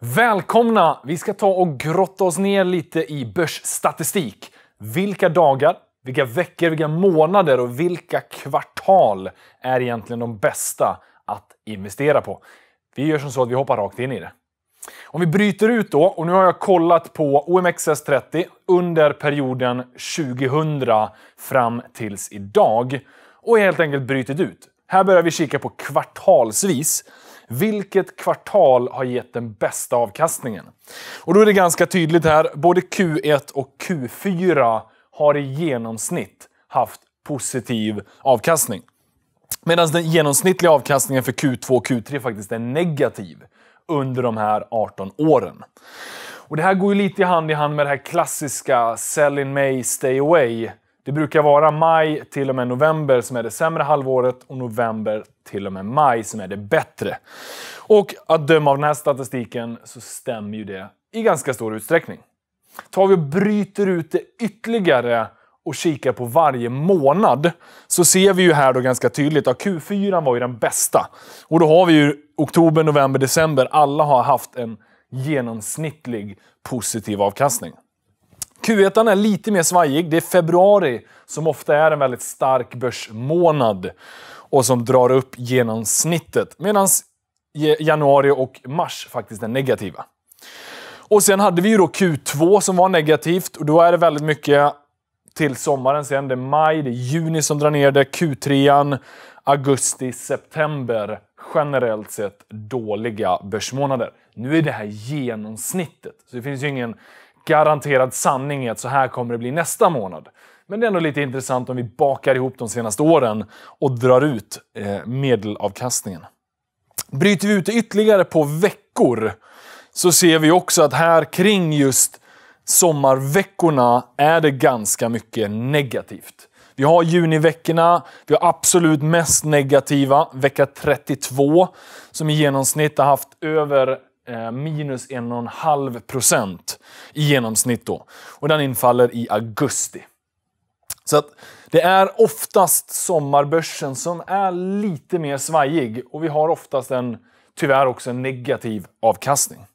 Välkomna! Vi ska ta och grotta oss ner lite i börsstatistik. Vilka dagar, vilka veckor, vilka månader och vilka kvartal är egentligen de bästa att investera på? Vi gör som så att vi hoppar rakt in i det. Om vi bryter ut då, och nu har jag kollat på OMXS30 under perioden 2000 fram tills idag och helt enkelt brytit ut. Här börjar vi kika på kvartalsvis. Vilket kvartal har gett den bästa avkastningen? Och då är det ganska tydligt här, både Q1 och Q4 har i genomsnitt haft positiv avkastning. Medan den genomsnittliga avkastningen för Q2 och Q3 faktiskt är negativ under de här 18 åren. Och det här går ju lite hand i hand med det här klassiska “Sell in May, Stay Away” Det brukar vara maj till och med november som är det sämre halvåret och november till och med maj som är det bättre. Och att döma av den här statistiken så stämmer ju det i ganska stor utsträckning. Tar vi och bryter ut det ytterligare och kikar på varje månad så ser vi ju här då ganska tydligt att Q4 var ju den bästa. Och då har vi ju oktober, november, december. Alla har haft en genomsnittlig positiv avkastning. Q1 är lite mer svajig. Det är februari som ofta är en väldigt stark börsmånad och som drar upp genomsnittet. Medan januari och mars faktiskt är negativa. Och sen hade vi ju då Q2 som var negativt och då är det väldigt mycket till sommaren sen. Det är maj, det är juni som drar ner det. Q3, augusti, september. Generellt sett dåliga börsmånader. Nu är det här genomsnittet, så det finns ju ingen garanterad sanning i att så här kommer det bli nästa månad. Men det är ändå lite intressant om vi bakar ihop de senaste åren och drar ut eh, medelavkastningen. Bryter vi ut ytterligare på veckor så ser vi också att här kring just sommarveckorna är det ganska mycket negativt. Vi har juniveckorna, vi har absolut mest negativa, vecka 32, som i genomsnitt har haft över Eh, minus 1,5 procent i genomsnitt då. Och den infaller i augusti. Så att det är oftast sommarbörsen som är lite mer svajig och vi har oftast en, tyvärr också en negativ avkastning.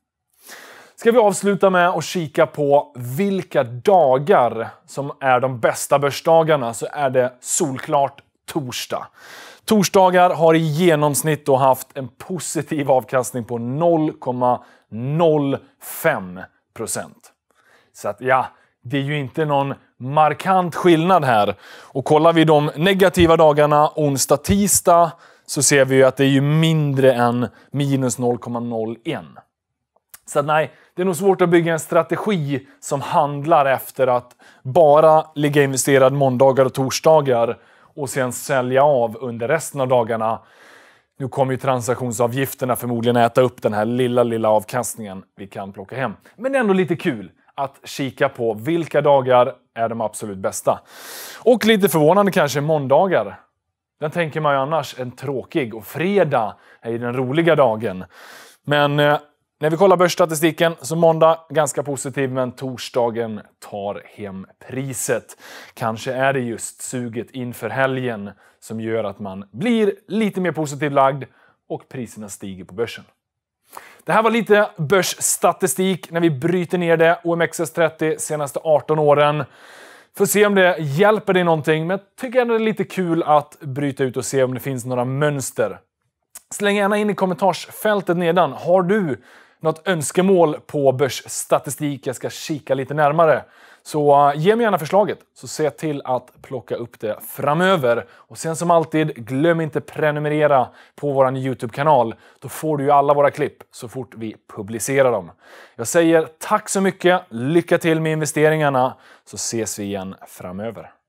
Ska vi avsluta med att kika på vilka dagar som är de bästa börsdagarna så är det solklart torsdag. Torsdagar har i genomsnitt då haft en positiv avkastning på 0,05 Så att ja, det är ju inte någon markant skillnad här. Och kollar vi de negativa dagarna, onsdag, tisdag, så ser vi ju att det är ju mindre än minus 0,01. Så att nej, det är nog svårt att bygga en strategi som handlar efter att bara ligga investerad måndagar och torsdagar och sen sälja av under resten av dagarna. Nu kommer ju transaktionsavgifterna förmodligen äta upp den här lilla, lilla avkastningen vi kan plocka hem. Men det är ändå lite kul att kika på vilka dagar är de absolut bästa. Och lite förvånande kanske måndagar. Den tänker man ju annars en tråkig och fredag är ju den roliga dagen. Men eh, när vi kollar börsstatistiken så måndag ganska positiv, men torsdagen tar hem priset. Kanske är det just suget inför helgen som gör att man blir lite mer positivt lagd och priserna stiger på börsen. Det här var lite börsstatistik när vi bryter ner det. OMXS30 senaste 18 åren. Får se om det hjälper dig någonting, men jag tycker ändå det är lite kul att bryta ut och se om det finns några mönster. Släng gärna in i kommentarsfältet nedan. Har du något önskemål på börsstatistik jag ska kika lite närmare. Så uh, ge mig gärna förslaget, så se till att plocka upp det framöver. Och sen som alltid, glöm inte prenumerera på vår YouTube-kanal. Då får du ju alla våra klipp så fort vi publicerar dem. Jag säger tack så mycket, lycka till med investeringarna, så ses vi igen framöver.